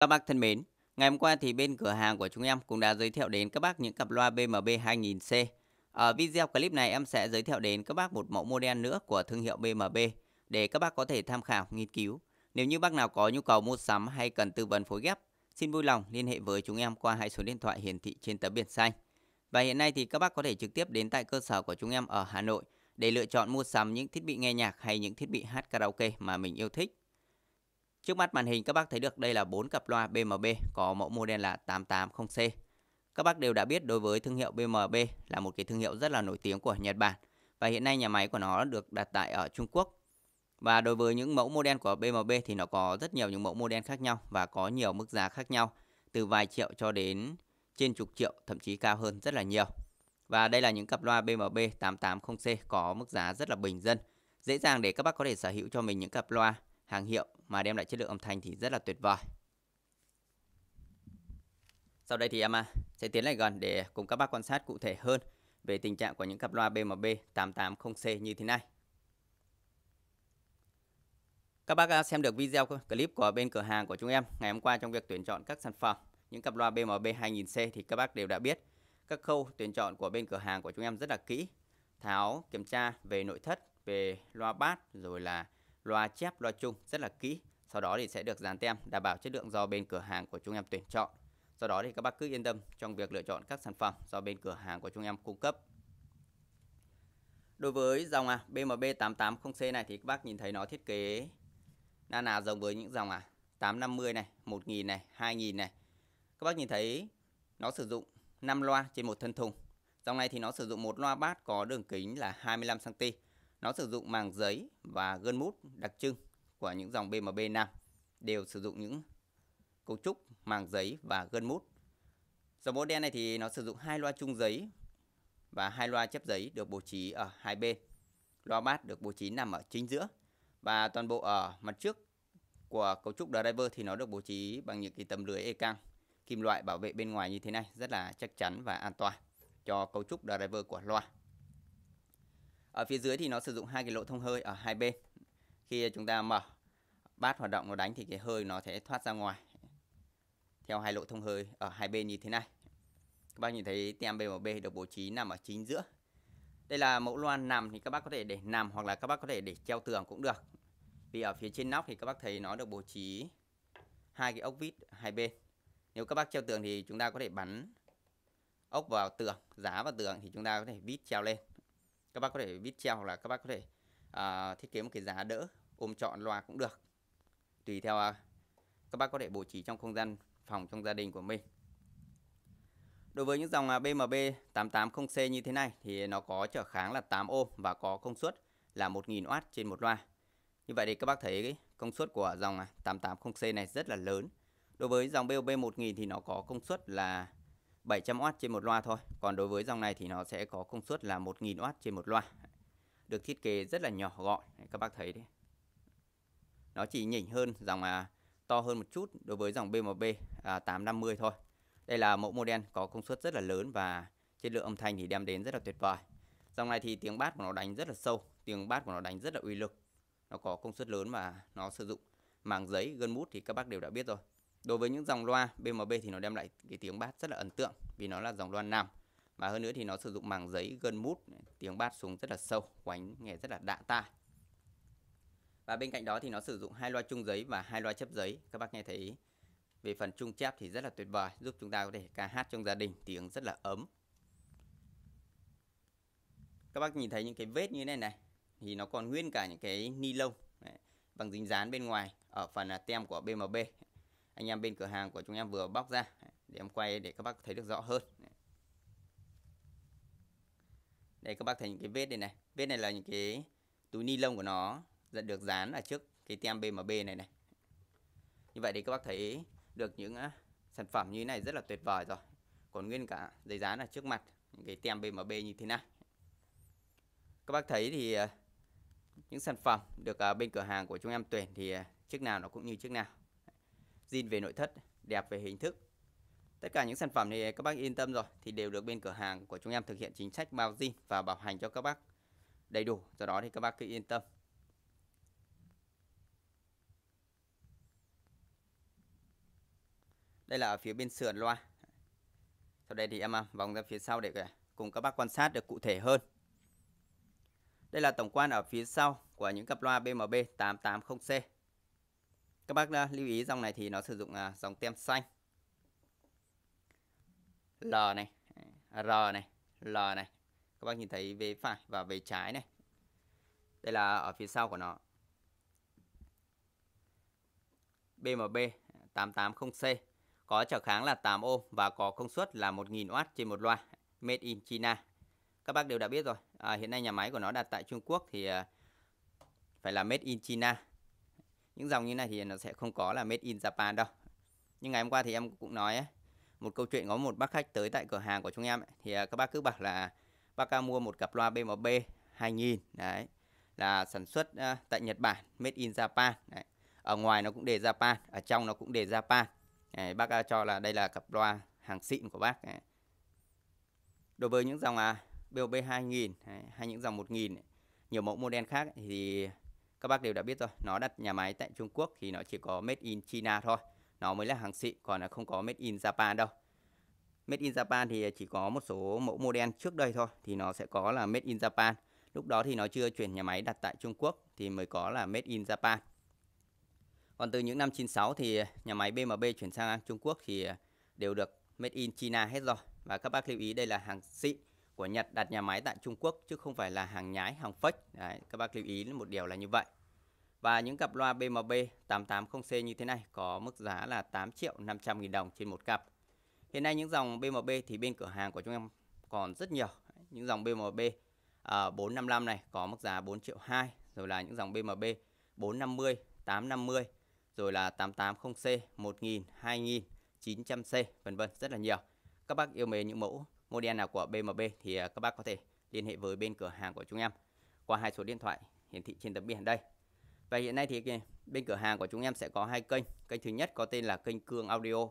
Các bác thân mến, ngày hôm qua thì bên cửa hàng của chúng em cũng đã giới thiệu đến các bác những cặp loa BMB 2000C. Ở video clip này em sẽ giới thiệu đến các bác một mẫu model nữa của thương hiệu BMB để các bác có thể tham khảo, nghiên cứu. Nếu như bác nào có nhu cầu mua sắm hay cần tư vấn phối ghép, xin vui lòng liên hệ với chúng em qua hai số điện thoại hiển thị trên tấm biển xanh. Và hiện nay thì các bác có thể trực tiếp đến tại cơ sở của chúng em ở Hà Nội để lựa chọn mua sắm những thiết bị nghe nhạc hay những thiết bị hát karaoke mà mình yêu thích. Trước mắt màn hình các bác thấy được đây là 4 cặp loa BMB có mẫu model là 880C. Các bác đều đã biết đối với thương hiệu BMB là một cái thương hiệu rất là nổi tiếng của Nhật Bản và hiện nay nhà máy của nó được đặt tại ở Trung Quốc. Và đối với những mẫu model của BMB thì nó có rất nhiều những mẫu model khác nhau và có nhiều mức giá khác nhau từ vài triệu cho đến trên chục triệu thậm chí cao hơn rất là nhiều. Và đây là những cặp loa BMB 880C có mức giá rất là bình dân, dễ dàng để các bác có thể sở hữu cho mình những cặp loa hàng hiệu mà đem lại chất lượng âm thanh thì rất là tuyệt vời. Sau đây thì em à, sẽ tiến lại gần để cùng các bác quan sát cụ thể hơn về tình trạng của những cặp loa BMB 880C như thế này. Các bác à, xem được video clip của bên cửa hàng của chúng em ngày hôm qua trong việc tuyển chọn các sản phẩm những cặp loa BMB 2000C thì các bác đều đã biết các khâu tuyển chọn của bên cửa hàng của chúng em rất là kỹ. Tháo kiểm tra về nội thất, về loa bass rồi là loa chép, loa chung rất là kỹ. Sau đó thì sẽ được dán tem đảm bảo chất lượng do bên cửa hàng của chúng em tuyển chọn. Do đó thì các bác cứ yên tâm trong việc lựa chọn các sản phẩm do bên cửa hàng của chúng em cung cấp. Đối với dòng à, BMB 880C này thì các bác nhìn thấy nó thiết kế na nà giống với những dòng à 850 này, 1000 này, 2000 này. Các bác nhìn thấy nó sử dụng 5 loa trên một thân thùng. Dòng này thì nó sử dụng một loa bát có đường kính là 25 cm nó sử dụng màng giấy và gân mút đặc trưng của những dòng bmb 5 đều sử dụng những cấu trúc màng giấy và gân mút. Dòng mẫu đen này thì nó sử dụng hai loa chung giấy và hai loa chép giấy được bố trí ở hai bên. Loa bát được bố trí nằm ở chính giữa và toàn bộ ở mặt trước của cấu trúc driver thì nó được bố trí bằng những cái tấm lưới e căng kim loại bảo vệ bên ngoài như thế này rất là chắc chắn và an toàn cho cấu trúc driver của loa ở phía dưới thì nó sử dụng hai cái lỗ thông hơi ở hai bên khi chúng ta mở bát hoạt động nó đánh thì cái hơi nó sẽ thoát ra ngoài theo hai lỗ thông hơi ở hai bên như thế này các bác nhìn thấy tem BMB được bố trí nằm ở chính giữa đây là mẫu loa nằm thì các bác có thể để nằm hoặc là các bác có thể để treo tường cũng được vì ở phía trên nóc thì các bác thấy nó được bố trí hai cái ốc vít hai bên nếu các bác treo tường thì chúng ta có thể bắn ốc vào tường giá vào tường thì chúng ta có thể vít treo lên các bác có thể vít treo hoặc là các bác có thể à, thiết kế một cái giá đỡ ôm trọn loa cũng được tùy theo à, các bác có thể bố trí trong không gian phòng trong gia đình của mình Đối với những dòng BMB à, 880C như thế này thì nó có trở kháng là 8 ohm và có công suất là 1000W trên một loa. Như vậy thì các bác thấy cái công suất của dòng 880C à, này rất là lớn. Đối với dòng BOB 1000 thì nó có công suất là 700W trên một loa thôi. Còn đối với dòng này thì nó sẽ có công suất là 1000W trên một loa. Được thiết kế rất là nhỏ gọn, các bác thấy đấy. Nó chỉ nhỉnh hơn dòng à, to hơn một chút đối với dòng BMB à, 850 thôi. Đây là mẫu model có công suất rất là lớn và chất lượng âm thanh thì đem đến rất là tuyệt vời. Dòng này thì tiếng bass của nó đánh rất là sâu, tiếng bass của nó đánh rất là uy lực. Nó có công suất lớn và nó sử dụng màng giấy, gân mút thì các bác đều đã biết rồi. Đối với những dòng loa BMB thì nó đem lại cái tiếng bass rất là ấn tượng vì nó là dòng loa nằm và hơn nữa thì nó sử dụng màng giấy gân mút tiếng bass xuống rất là sâu, quánh nghe rất là đạ tai. Và bên cạnh đó thì nó sử dụng hai loa chung giấy và hai loa chép giấy. Các bác nghe thấy về phần chung chép thì rất là tuyệt vời, giúp chúng ta có thể ca hát trong gia đình tiếng rất là ấm. Các bác nhìn thấy những cái vết như thế này này thì nó còn nguyên cả những cái ni lông bằng dính dán bên ngoài ở phần à, tem của BMB anh em bên cửa hàng của chúng em vừa bóc ra để em quay để các bác thấy được rõ hơn đây các bác thấy những cái vết này này vết này là những cái túi ni lông của nó được dán ở trước cái tem BMB này này như vậy thì các bác thấy được những sản phẩm như thế này rất là tuyệt vời rồi còn nguyên cả giấy dán ở trước mặt những cái tem BMB như thế này các bác thấy thì à, những sản phẩm được à, bên cửa hàng của chúng em tuyển thì à, chiếc nào nó cũng như chiếc nào zin về nội thất, đẹp về hình thức. Tất cả những sản phẩm này các bác yên tâm rồi thì đều được bên cửa hàng của chúng em thực hiện chính sách bao zin và bảo hành cho các bác đầy đủ. Do đó thì các bác cứ yên tâm. Đây là ở phía bên sườn loa. Sau đây thì em à, vòng ra phía sau để à, cùng các bác quan sát được cụ thể hơn. Đây là tổng quan ở phía sau của những cặp loa BMB 880C. Các bác lưu ý dòng này thì nó sử dụng à, dòng tem xanh. L này, R này, L này. Các bác nhìn thấy về phải và về trái này. Đây là ở phía sau của nó. BMB 880C có trở kháng là 8 ohm và có công suất là 1000W trên một loa, made in China. Các bác đều đã biết rồi, à, hiện nay nhà máy của nó đặt tại Trung Quốc thì à, phải là made in China những dòng như này thì nó sẽ không có là made in Japan đâu nhưng ngày hôm qua thì em cũng nói ấy, một câu chuyện có một bác khách tới tại cửa hàng của chúng em ấy, thì à, các bác cứ bảo là bác mua một cặp loa BMB 2000 đấy là sản xuất à, tại Nhật Bản made in Japan đấy. ở ngoài nó cũng đề Japan ở trong nó cũng đề Japan đấy, bác cho là đây là cặp loa hàng xịn của bác đấy. đối với những dòng uh, BOB 2000 đấy, hay những dòng 1000 nhiều mẫu model khác thì các bác đều đã biết rồi nó đặt nhà máy tại Trung Quốc thì nó chỉ có made in China thôi nó mới là hàng xịn còn là không có made in Japan đâu made in Japan thì chỉ có một số mẫu model trước đây thôi thì nó sẽ có là made in Japan lúc đó thì nó chưa chuyển nhà máy đặt tại Trung Quốc thì mới có là made in Japan còn từ những năm 96 thì nhà máy BMB chuyển sang Trung Quốc thì đều được made in China hết rồi và các bác lưu ý đây là hàng xịn của Nhật đặt nhà máy tại Trung Quốc chứ không phải là hàng nhái, hàng fake. Đấy, các bác lưu ý một điều là như vậy. Và những cặp loa BMB 880C như thế này có mức giá là 8 triệu 500 nghìn đồng trên một cặp. Hiện nay những dòng BMB thì bên cửa hàng của chúng em còn rất nhiều. Những dòng BMB uh, 455 này có mức giá 4 triệu 2, rồi là những dòng BMB 450, 850, rồi là 880C, 1000, 2000, 900C vân vân rất là nhiều. Các bác yêu mến những mẫu model nào của BMB thì à, các bác có thể liên hệ với bên cửa hàng của chúng em qua hai số điện thoại hiển thị trên tấm biển đây. Và hiện nay thì bên cửa hàng của chúng em sẽ có hai kênh. Kênh thứ nhất có tên là kênh Cương Audio,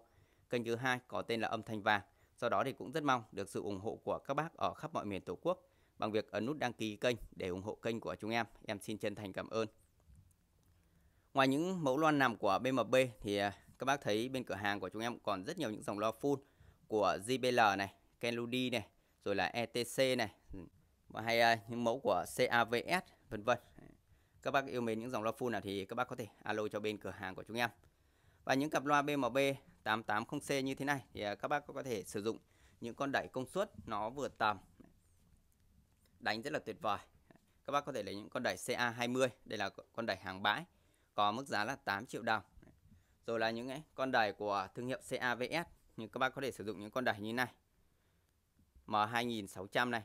kênh thứ hai có tên là Âm Thanh Vàng. Sau đó thì cũng rất mong được sự ủng hộ của các bác ở khắp mọi miền Tổ quốc bằng việc ấn nút đăng ký kênh để ủng hộ kênh của chúng em. Em xin chân thành cảm ơn. Ngoài những mẫu loa nằm của BMB thì à, các bác thấy bên cửa hàng của chúng em còn rất nhiều những dòng loa full của JBL này, Kenludi này, rồi là ETC này, và hay à, những mẫu của CAVS vân vân. Các bác yêu mến những dòng loa full nào thì các bác có thể alo cho bên cửa hàng của chúng em. Và những cặp loa BMB 880C như thế này thì à, các bác có thể sử dụng những con đẩy công suất nó vừa tầm. Đánh rất là tuyệt vời. Các bác có thể lấy những con đẩy CA20, đây là con đẩy hàng bãi, có mức giá là 8 triệu đồng. Rồi là những con đẩy của thương hiệu CAVS, như các bác có thể sử dụng những con đẩy như này M2600 này.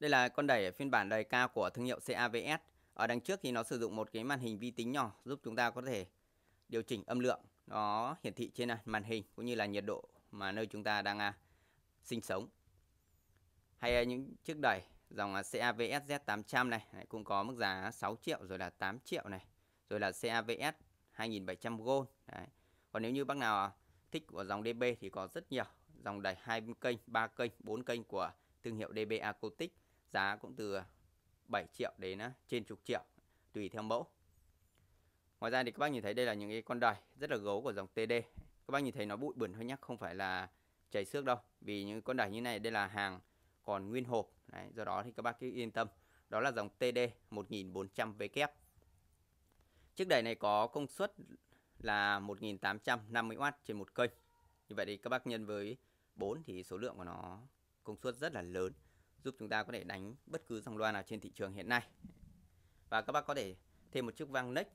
Đây là con đẩy phiên bản đời cao của thương hiệu CAVS. Ở đằng trước thì nó sử dụng một cái màn hình vi tính nhỏ giúp chúng ta có thể điều chỉnh âm lượng. Nó hiển thị trên à, màn hình cũng như là nhiệt độ mà nơi chúng ta đang à, sinh sống. Hay à, những chiếc đẩy dòng à, CAVS Z800 này cũng có mức giá 6 triệu rồi là 8 triệu này. Rồi là CAVS 2700 gold. Đấy. Còn nếu như bác nào thích của dòng DB thì có rất nhiều dòng đài hai kênh, ba kênh, bốn kênh của thương hiệu DBA Cotic giá cũng từ 7 triệu đến à, trên chục triệu tùy theo mẫu. Ngoài ra thì các bác nhìn thấy đây là những cái con đài rất là gấu của dòng TD. Các bác nhìn thấy nó bụi bẩn thôi nhắc không phải là chảy xước đâu. Vì những con đài như này đây là hàng còn nguyên hộp. Đấy, do đó thì các bác cứ yên tâm. Đó là dòng TD 1400 kép Chiếc đài này có công suất là 1850W trên một kênh. Như vậy thì các bác nhân với 4 thì số lượng của nó công suất rất là lớn giúp chúng ta có thể đánh bất cứ dòng loa nào trên thị trường hiện nay và các bác có thể thêm một chiếc vang nick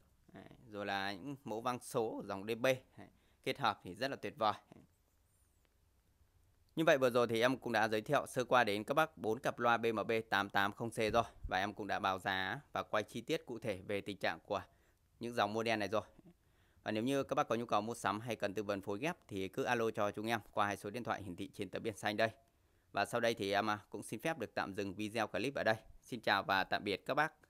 rồi là những mẫu vang số dòng DB kết hợp thì rất là tuyệt vời như vậy vừa rồi thì em cũng đã giới thiệu sơ qua đến các bác 4 cặp loa BMB 880C rồi và em cũng đã báo giá và quay chi tiết cụ thể về tình trạng của những dòng model này rồi và nếu như các bác có nhu cầu mua sắm hay cần tư vấn phối ghép thì cứ alo cho chúng em qua hai số điện thoại hiển thị trên tờ biển xanh đây. Và sau đây thì em à, cũng xin phép được tạm dừng video clip ở đây. Xin chào và tạm biệt các bác.